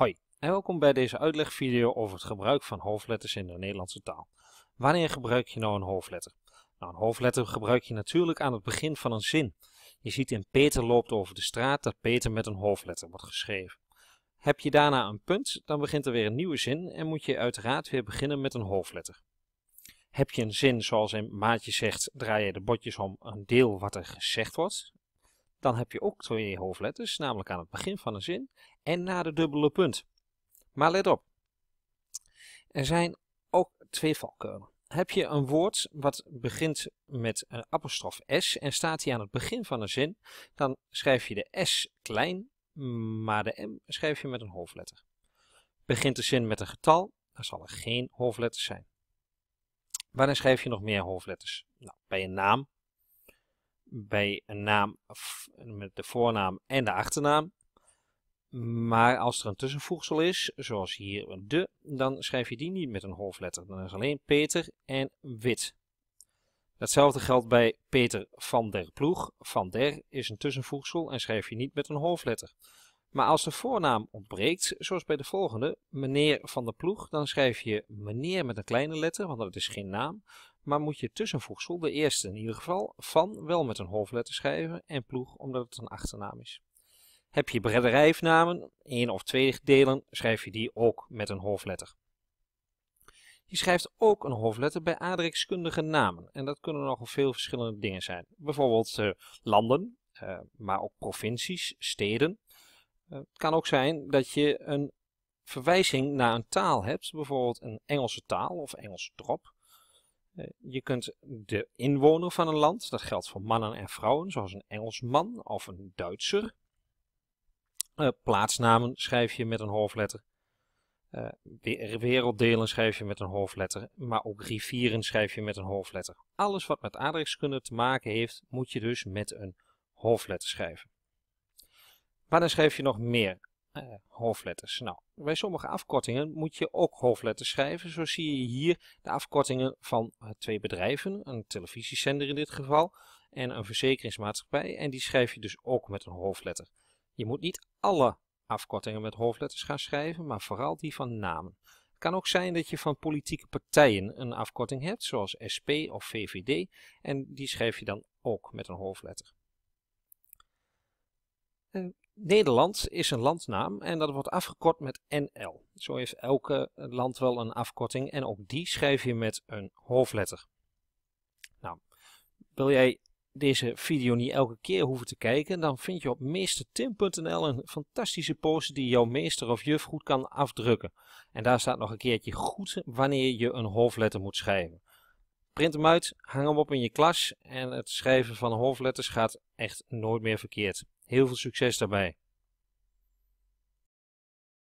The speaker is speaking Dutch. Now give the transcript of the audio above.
Hoi en welkom bij deze uitlegvideo over het gebruik van hoofdletters in de Nederlandse taal. Wanneer gebruik je nou een hoofdletter? Nou, een hoofdletter gebruik je natuurlijk aan het begin van een zin. Je ziet in Peter loopt over de straat dat Peter met een hoofdletter wordt geschreven. Heb je daarna een punt, dan begint er weer een nieuwe zin en moet je uiteraard weer beginnen met een hoofdletter. Heb je een zin zoals in Maatje zegt, draai je de botjes om een deel wat er gezegd wordt dan heb je ook twee hoofdletters, namelijk aan het begin van een zin en na de dubbele punt. Maar let op, er zijn ook twee valkuilen. Heb je een woord wat begint met een apostrof S en staat hij aan het begin van een zin, dan schrijf je de S klein, maar de M schrijf je met een hoofdletter. Begint de zin met een getal, dan zal er geen hoofdletter zijn. Wanneer schrijf je nog meer hoofdletters? Nou, bij een naam bij een naam met de voornaam en de achternaam. Maar als er een tussenvoegsel is, zoals hier de, dan schrijf je die niet met een hoofdletter. Dan is alleen Peter en wit. Datzelfde geldt bij Peter van der Ploeg. Van der is een tussenvoegsel en schrijf je niet met een hoofdletter. Maar als de voornaam ontbreekt, zoals bij de volgende, meneer van der Ploeg, dan schrijf je meneer met een kleine letter, want dat is geen naam maar moet je tussenvoegsel, de eerste in ieder geval, van wel met een hoofdletter schrijven en ploeg omdat het een achternaam is. Heb je bedrijfnamen, één of twee delen, schrijf je die ook met een hoofdletter. Je schrijft ook een hoofdletter bij aardrijkskundige namen en dat kunnen nogal veel verschillende dingen zijn. Bijvoorbeeld eh, landen, eh, maar ook provincies, steden. Eh, het kan ook zijn dat je een verwijzing naar een taal hebt, bijvoorbeeld een Engelse taal of Engelse drop. Eh, je kunt de inwoner van een land, dat geldt voor mannen en vrouwen, zoals een Engelsman of een Duitser. Eh, plaatsnamen schrijf je met een hoofdletter. Eh, werelddelen schrijf je met een hoofdletter, maar ook rivieren schrijf je met een hoofdletter. Alles wat met aardrijkskunde te maken heeft, moet je dus met een hoofdletter schrijven. Maar dan schrijf je nog meer eh, hoofdletters. Nou, bij sommige afkortingen moet je ook hoofdletters schrijven. Zo zie je hier de afkortingen van eh, twee bedrijven, een televisiezender in dit geval en een verzekeringsmaatschappij. En die schrijf je dus ook met een hoofdletter. Je moet niet alle afkortingen met hoofdletters gaan schrijven, maar vooral die van namen. Het kan ook zijn dat je van politieke partijen een afkorting hebt, zoals SP of VVD, en die schrijf je dan ook met een hoofdletter. Eh, Nederland is een landnaam en dat wordt afgekort met NL. Zo heeft elke land wel een afkorting en ook die schrijf je met een hoofdletter. Nou, wil jij deze video niet elke keer hoeven te kijken, dan vind je op meestertim.nl een fantastische post die jouw meester of juf goed kan afdrukken. En daar staat nog een keertje goed wanneer je een hoofdletter moet schrijven. Print hem uit, hang hem op in je klas en het schrijven van hoofdletters gaat echt nooit meer verkeerd. Heel veel succes daarbij.